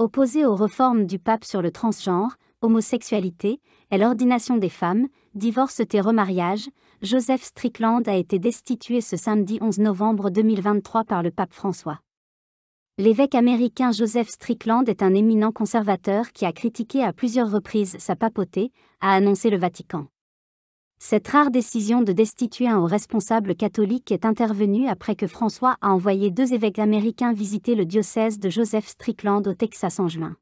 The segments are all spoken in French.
Opposé aux réformes du pape sur le transgenre, homosexualité et l'ordination des femmes, divorce et remariage, Joseph Strickland a été destitué ce samedi 11 novembre 2023 par le pape François. L'évêque américain Joseph Strickland est un éminent conservateur qui a critiqué à plusieurs reprises sa papauté, a annoncé le Vatican. Cette rare décision de destituer un haut responsable catholique est intervenue après que François a envoyé deux évêques américains visiter le diocèse de Joseph Strickland au Texas en juin.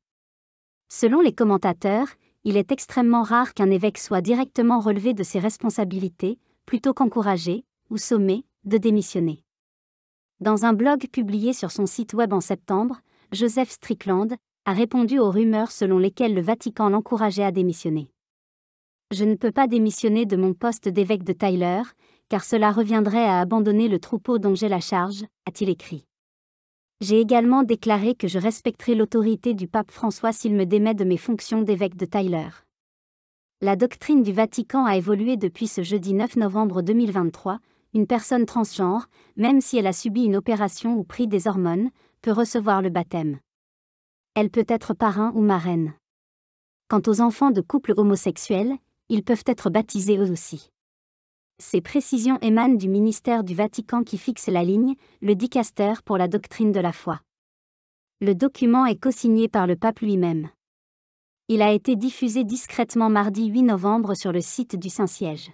Selon les commentateurs, il est extrêmement rare qu'un évêque soit directement relevé de ses responsabilités, plutôt qu'encouragé, ou sommé, de démissionner. Dans un blog publié sur son site web en septembre, Joseph Strickland a répondu aux rumeurs selon lesquelles le Vatican l'encourageait à démissionner. Je ne peux pas démissionner de mon poste d'évêque de Tyler, car cela reviendrait à abandonner le troupeau dont j'ai la charge, a-t-il écrit. J'ai également déclaré que je respecterai l'autorité du pape François s'il me démet de mes fonctions d'évêque de Tyler. La doctrine du Vatican a évolué depuis ce jeudi 9 novembre 2023. Une personne transgenre, même si elle a subi une opération ou pris des hormones, peut recevoir le baptême. Elle peut être parrain ou marraine. Quant aux enfants de couples homosexuels, ils peuvent être baptisés eux aussi. Ces précisions émanent du ministère du Vatican qui fixe la ligne, le dicaster pour la doctrine de la foi. Le document est cosigné par le pape lui-même. Il a été diffusé discrètement mardi 8 novembre sur le site du Saint-Siège.